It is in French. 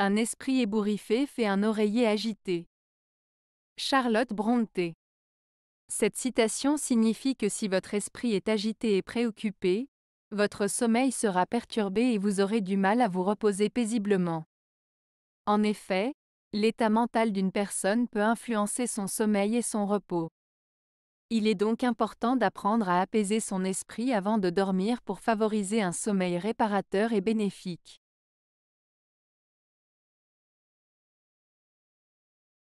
Un esprit ébouriffé fait un oreiller agité. Charlotte Brontë. Cette citation signifie que si votre esprit est agité et préoccupé, votre sommeil sera perturbé et vous aurez du mal à vous reposer paisiblement. En effet, l'état mental d'une personne peut influencer son sommeil et son repos. Il est donc important d'apprendre à apaiser son esprit avant de dormir pour favoriser un sommeil réparateur et bénéfique.